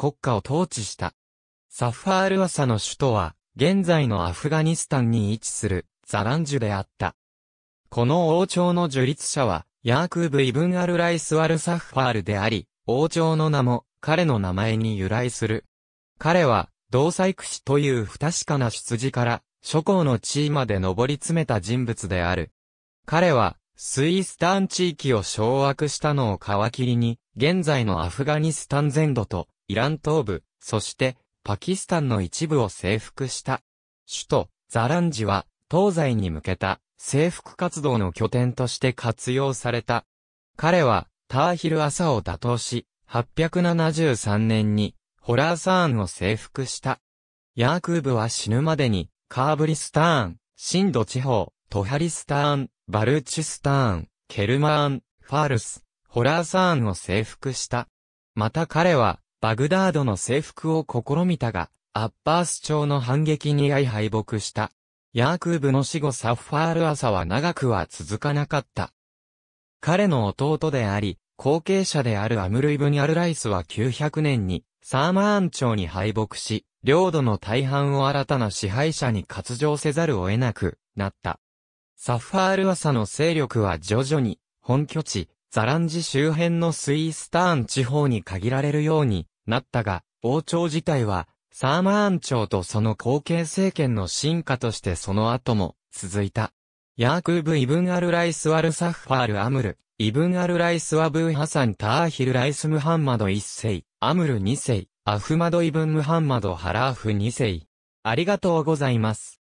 国家を統治した。サファール朝の首都は、現在のアフガニスタンに位置する、ザランジュであった。この王朝の樹立者は、ヤークーブ・イブン・アル・ライス・ワル・サッファールであり、王朝の名も、彼の名前に由来する。彼は、同細工師という不確かな出自から、諸侯の地位まで上り詰めた人物である。彼は、スイスタン地域を掌握したのを皮切りに、現在のアフガニスタン全土と、イラン東部、そしてパキスタンの一部を征服した。首都、ザランジは東西に向けた征服活動の拠点として活用された。彼はターヒル・朝を打倒し、873年にホラーサーンを征服した。ヤークーブは死ぬまでにカーブリスターン、シンド地方、トハリスターン、バルチスターン、ケルマーン、ファールス、ホラーサーンを征服した。また彼は、バグダードの征服を試みたが、アッバース朝の反撃に相い敗北した。ヤークーブの死後サッファール朝は長くは続かなかった。彼の弟であり、後継者であるアムルイブニアルライスは900年に、サーマーン朝に敗北し、領土の大半を新たな支配者に割譲せざるを得なくなった。サッファール朝の勢力は徐々に、本拠地、ザランジ周辺のスイースターン地方に限られるようになったが、王朝自体は、サーマーン朝とその後継政権の進化としてその後も続いた。ヤークーブ・イブン・アル・ライス・ワル・サッファール・アムル、イブン・アル・ライス・ワブー・ハサン・ターヒル・ライス・ムハンマド1世、アムル2世、アフマド・イブン・ムハンマド・ハラーフ2世。ありがとうございます。